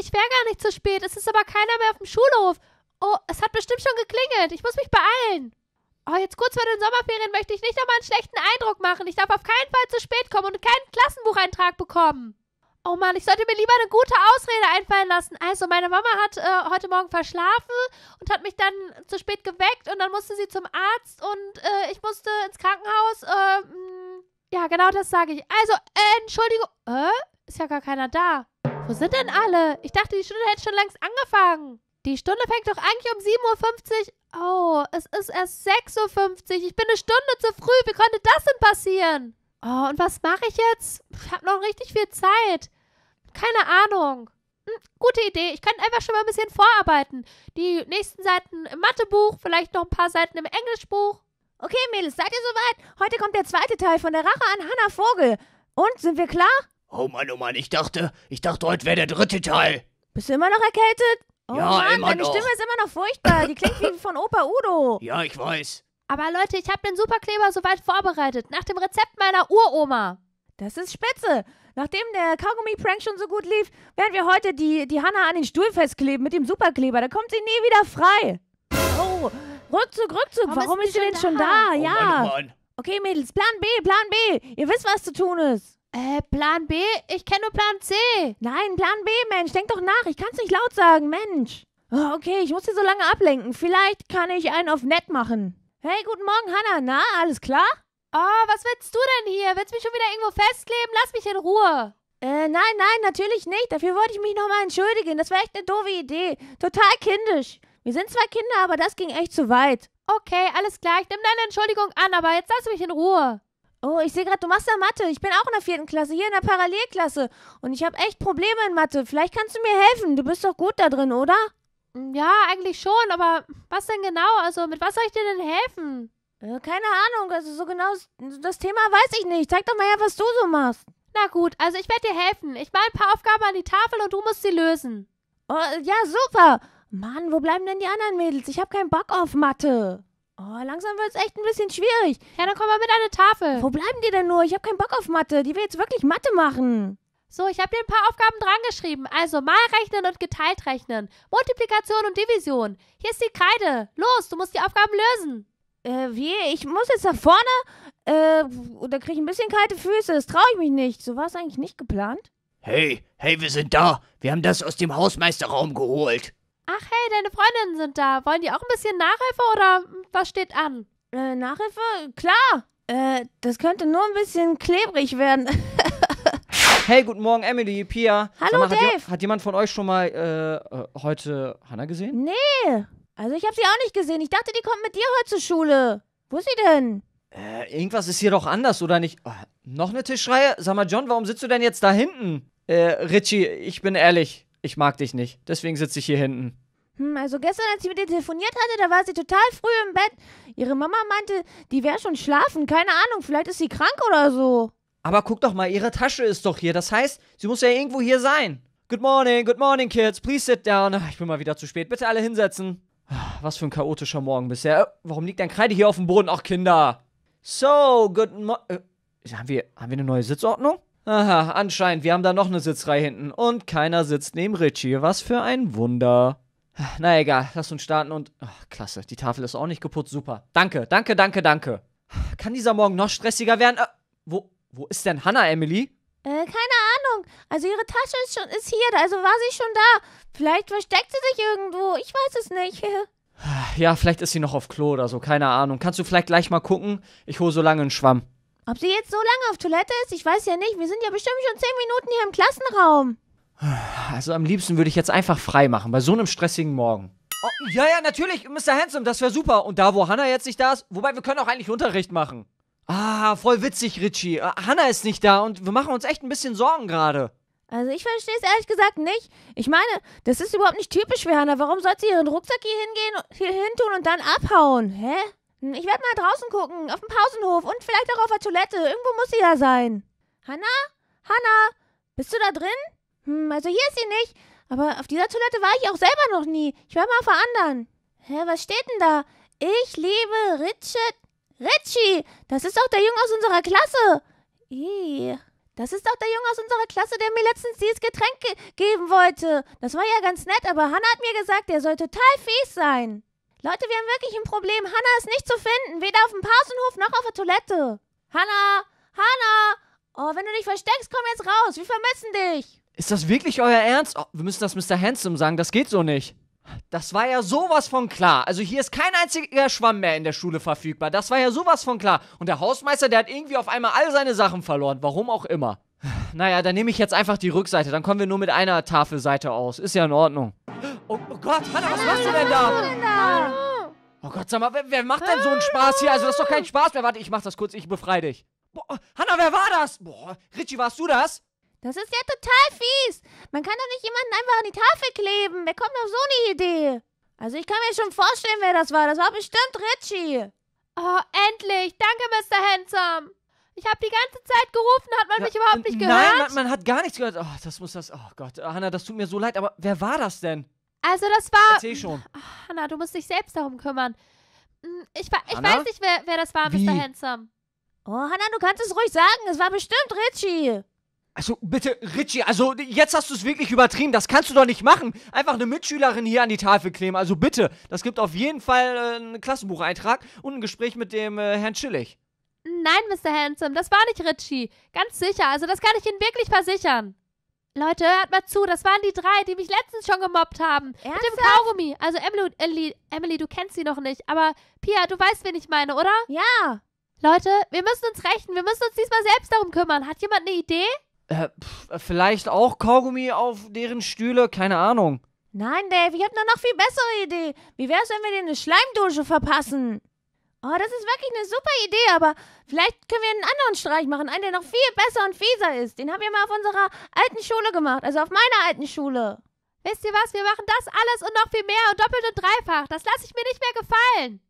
ich wäre gar nicht zu spät. Es ist aber keiner mehr auf dem Schulhof. Oh, es hat bestimmt schon geklingelt. Ich muss mich beeilen. Oh, jetzt kurz vor den Sommerferien möchte ich nicht nochmal einen schlechten Eindruck machen. Ich darf auf keinen Fall zu spät kommen und keinen Klassenbucheintrag bekommen. Oh Mann, ich sollte mir lieber eine gute Ausrede einfallen lassen. Also, meine Mama hat äh, heute Morgen verschlafen und hat mich dann zu spät geweckt und dann musste sie zum Arzt und äh, ich musste ins Krankenhaus. Äh, ja, genau das sage ich. Also, äh, Entschuldigung. Äh? Ist ja gar keiner da. Wo sind denn alle? Ich dachte, die Stunde hätte schon längst angefangen. Die Stunde fängt doch eigentlich um 7.50 Uhr. Oh, es ist erst 6.50 Uhr. Ich bin eine Stunde zu früh. Wie konnte das denn passieren? Oh, und was mache ich jetzt? Ich habe noch richtig viel Zeit. Keine Ahnung. Hm, gute Idee. Ich könnte einfach schon mal ein bisschen vorarbeiten. Die nächsten Seiten im Mathebuch, vielleicht noch ein paar Seiten im Englischbuch. Okay, Mädels, seid ihr soweit? Heute kommt der zweite Teil von der Rache an Hannah Vogel. Und, sind wir klar? Oh Mann, oh Mann, ich dachte, ich dachte, heute wäre der dritte Teil. Bist du immer noch erkältet? Oh ja, Mann, immer deine noch. Stimme ist immer noch furchtbar. Die klingt wie von Opa Udo. Ja, ich weiß. Aber Leute, ich habe den Superkleber soweit vorbereitet, nach dem Rezept meiner Uroma. Das ist spitze. Nachdem der Kaugummi-Prank schon so gut lief, werden wir heute die, die Hanna an den Stuhl festkleben mit dem Superkleber. Da kommt sie nie wieder frei. Oh, Rückzug, Rückzug. Warum, Warum ist sie denn schon da? da? Oh ja. Mann, oh Mann. Okay, Mädels, Plan B, Plan B. Ihr wisst, was zu tun ist. Äh, Plan B? Ich kenne nur Plan C. Nein, Plan B, Mensch. Denk doch nach. Ich kann es nicht laut sagen, Mensch. Oh, okay, ich muss hier so lange ablenken. Vielleicht kann ich einen auf nett machen. Hey, guten Morgen, Hannah. Na, alles klar? Oh, was willst du denn hier? Willst du mich schon wieder irgendwo festkleben? Lass mich in Ruhe. Äh, nein, nein, natürlich nicht. Dafür wollte ich mich nochmal entschuldigen. Das war echt eine doofe Idee. Total kindisch. Wir sind zwei Kinder, aber das ging echt zu weit. Okay, alles klar. Ich nehme deine Entschuldigung an, aber jetzt lass mich in Ruhe. Oh, ich sehe gerade, du machst ja Mathe. Ich bin auch in der vierten Klasse, hier in der Parallelklasse. Und ich habe echt Probleme in Mathe. Vielleicht kannst du mir helfen. Du bist doch gut da drin, oder? Mm, ja, eigentlich schon, aber was denn genau? Also, mit was soll ich dir denn helfen? Äh, keine Ahnung, also so genau das Thema weiß ich nicht. Zeig doch mal her, was du so machst. Na gut, also ich werde dir helfen. Ich mal ein paar Aufgaben an die Tafel und du musst sie lösen. Oh, ja, super. Mann, wo bleiben denn die anderen Mädels? Ich habe keinen Bock auf Mathe. Oh, langsam es echt ein bisschen schwierig. Ja, dann komm mal mit an die Tafel. Wo bleiben die denn nur? Ich habe keinen Bock auf Mathe. Die will jetzt wirklich Mathe machen. So, ich habe dir ein paar Aufgaben dran geschrieben. Also mal rechnen und geteilt rechnen. Multiplikation und Division. Hier ist die Kreide. Los, du musst die Aufgaben lösen. Äh, wie? Ich muss jetzt nach vorne? Äh, da kriege ich ein bisschen kalte Füße. Das traue ich mich nicht. So war es eigentlich nicht geplant. Hey, hey, wir sind da. Wir haben das aus dem Hausmeisterraum geholt. Ach hey, deine Freundinnen sind da. Wollen die auch ein bisschen Nachhilfe oder was steht an? Äh, Nachhilfe? Klar. Äh, das könnte nur ein bisschen klebrig werden. hey, guten Morgen, Emily, Pia. Hallo, mal, Dave. Hat, hat, jemand von euch schon mal äh, äh heute Hannah gesehen? Nee. Also ich habe sie auch nicht gesehen. Ich dachte, die kommt mit dir heute zur Schule. Wo ist sie denn? Äh, irgendwas ist hier doch anders, oder nicht? Oh, noch eine Tischreihe? Sag mal, John, warum sitzt du denn jetzt da hinten? Äh, Richie, ich bin ehrlich. Ich mag dich nicht. Deswegen sitze ich hier hinten. Hm, also gestern, als ich mit ihr telefoniert hatte, da war sie total früh im Bett. Ihre Mama meinte, die wäre schon schlafen. Keine Ahnung, vielleicht ist sie krank oder so. Aber guck doch mal, ihre Tasche ist doch hier. Das heißt, sie muss ja irgendwo hier sein. Good morning, good morning, Kids. Please sit down. Ah, ich bin mal wieder zu spät. Bitte alle hinsetzen. Ah, was für ein chaotischer Morgen bisher. Äh, warum liegt dein Kreide hier auf dem Boden? Ach, Kinder. So, good morning. Äh, haben, wir, haben wir eine neue Sitzordnung? Aha, anscheinend. Wir haben da noch eine Sitzreihe hinten. Und keiner sitzt neben Richie. Was für ein Wunder. Na egal, lass uns starten und. Ach, klasse, die Tafel ist auch nicht geputzt. Super. Danke, danke, danke, danke. Kann dieser Morgen noch stressiger werden? Äh, wo, wo ist denn Hannah, Emily? Äh, keine Ahnung. Also ihre Tasche ist schon ist hier, also war sie schon da. Vielleicht versteckt sie sich irgendwo. Ich weiß es nicht. ja, vielleicht ist sie noch auf Klo oder so, keine Ahnung. Kannst du vielleicht gleich mal gucken? Ich hole so lange einen Schwamm. Ob sie jetzt so lange auf Toilette ist, ich weiß ja nicht. Wir sind ja bestimmt schon zehn Minuten hier im Klassenraum. Also am liebsten würde ich jetzt einfach frei machen, bei so einem stressigen Morgen. Oh, ja, ja, natürlich, Mr. Handsome, das wäre super. Und da, wo Hannah jetzt nicht da ist, wobei wir können auch eigentlich Unterricht machen. Ah, voll witzig, Richie. Ah, Hannah ist nicht da und wir machen uns echt ein bisschen Sorgen gerade. Also ich verstehe es ehrlich gesagt nicht. Ich meine, das ist überhaupt nicht typisch für Hannah. Warum sollte sie ihren Rucksack hier hingehen, hier hin tun und dann abhauen? Hä? Hm, ich werde mal draußen gucken, auf dem Pausenhof und vielleicht auch auf der Toilette. Irgendwo muss sie ja sein. Hannah? Hannah? Bist du da drin? Hm, also hier ist sie nicht. Aber auf dieser Toilette war ich auch selber noch nie. Ich war mal auf der anderen. Hä, was steht denn da? Ich liebe Richard. Richie, das ist auch der Junge aus unserer Klasse. Ih, das ist auch der Junge aus unserer Klasse, der mir letztens dieses Getränk ge geben wollte. Das war ja ganz nett, aber Hannah hat mir gesagt, der soll total fies sein. Leute, wir haben wirklich ein Problem. Hannah ist nicht zu finden, weder auf dem Pausenhof noch auf der Toilette. Hannah, Hannah, oh, wenn du dich versteckst, komm jetzt raus. Wir vermissen dich. Ist das wirklich euer Ernst? Oh, wir müssen das Mr. Handsome sagen, das geht so nicht. Das war ja sowas von klar. Also hier ist kein einziger Schwamm mehr in der Schule verfügbar. Das war ja sowas von klar. Und der Hausmeister, der hat irgendwie auf einmal all seine Sachen verloren. Warum auch immer. Naja, dann nehme ich jetzt einfach die Rückseite. Dann kommen wir nur mit einer Tafelseite aus. Ist ja in Ordnung. Oh, oh Gott, Hanna, was machst du denn da? Oh Gott, sag mal, wer, wer macht denn so einen Spaß hier? Also das ist doch kein Spaß mehr. Warte, ich mach das kurz. Ich befreie dich. Boah, Hanna, wer war das? Boah, Richie, warst du das? Das ist ja total fies. Man kann doch nicht jemanden einfach an die Tafel kleben. Wer kommt auf so eine Idee? Also ich kann mir schon vorstellen, wer das war. Das war bestimmt Richie. Oh, endlich. Danke, Mr. Handsome. Ich habe die ganze Zeit gerufen, hat man ja, mich überhaupt nicht gehört? Nein, man, man, hat gar nichts gehört. Oh, das muss das. Oh Gott, oh, Hanna, das tut mir so leid, aber wer war das denn? Also, das war. Erzähl schon. Oh, Hanna, du musst dich selbst darum kümmern. Hm, ich, ich weiß nicht, wer, wer das war, Wie? Mr. Handsome. Oh, Hanna, du kannst es ruhig sagen. Es war bestimmt Richie. Also bitte, Richie, also jetzt hast du es wirklich übertrieben. Das kannst du doch nicht machen. Einfach eine Mitschülerin hier an die Tafel kleben. Also bitte, das gibt auf jeden Fall äh, einen Klassenbucheintrag und ein Gespräch mit dem äh, Herrn Schillig. Nein, Mr. Handsome, das war nicht Richie. Ganz sicher, also das kann ich Ihnen wirklich versichern. Leute, hört mal zu, das waren die drei, die mich letztens schon gemobbt haben. Ernsthaft? Mit dem Kaugummi. Also Emily, Emily, Emily, du kennst sie noch nicht, aber Pia, du weißt, wen ich meine, oder? Ja. Leute, wir müssen uns rächen, wir müssen uns diesmal selbst darum kümmern. Hat jemand eine Idee? Äh, vielleicht auch Kaugummi auf deren Stühle, keine Ahnung. Nein, Dave, ich habe eine noch viel bessere Idee. Wie wäre es, wenn wir dir eine Schleimdusche verpassen? Oh, das ist wirklich eine super Idee, aber vielleicht können wir einen anderen Streich machen, einen, der noch viel besser und fieser ist. Den haben wir mal auf unserer alten Schule gemacht, also auf meiner alten Schule. Wisst ihr was, wir machen das alles und noch viel mehr und doppelt und dreifach. Das lasse ich mir nicht mehr gefallen.